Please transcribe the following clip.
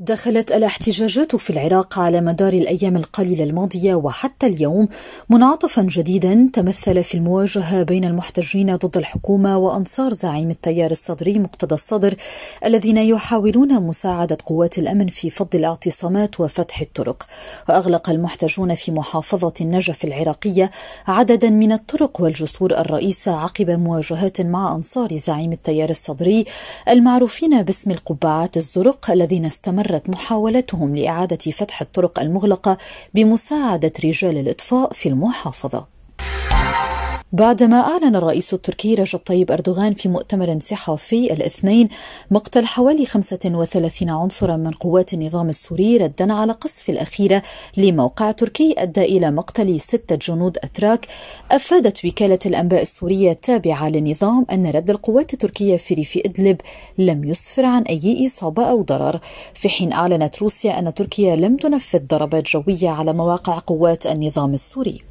دخلت الاحتجاجات في العراق على مدار الايام القليله الماضيه وحتى اليوم منعطفا جديدا تمثل في المواجهه بين المحتجين ضد الحكومه وانصار زعيم التيار الصدري مقتدى الصدر الذين يحاولون مساعده قوات الامن في فض الاعتصامات وفتح الطرق واغلق المحتجون في محافظه النجف العراقيه عددا من الطرق والجسور الرئيسه عقب مواجهات مع انصار زعيم التيار الصدري المعروفين باسم القبعات الزرق الذين استمر استمرت محاولتهم لإعادة فتح الطرق المغلقة بمساعدة رجال الإطفاء في المحافظة بعدما أعلن الرئيس التركي رجب طيب أردوغان في مؤتمر صحفي الاثنين مقتل حوالي 35 عنصرا من قوات النظام السوري ردا على قصف الأخيرة لموقع تركي أدى إلى مقتل ستة جنود أتراك أفادت وكالة الأنباء السورية التابعة للنظام أن رد القوات التركية في ريف إدلب لم يسفر عن أي إصابة أو ضرر في حين أعلنت روسيا أن تركيا لم تنفذ ضربات جوية على مواقع قوات النظام السوري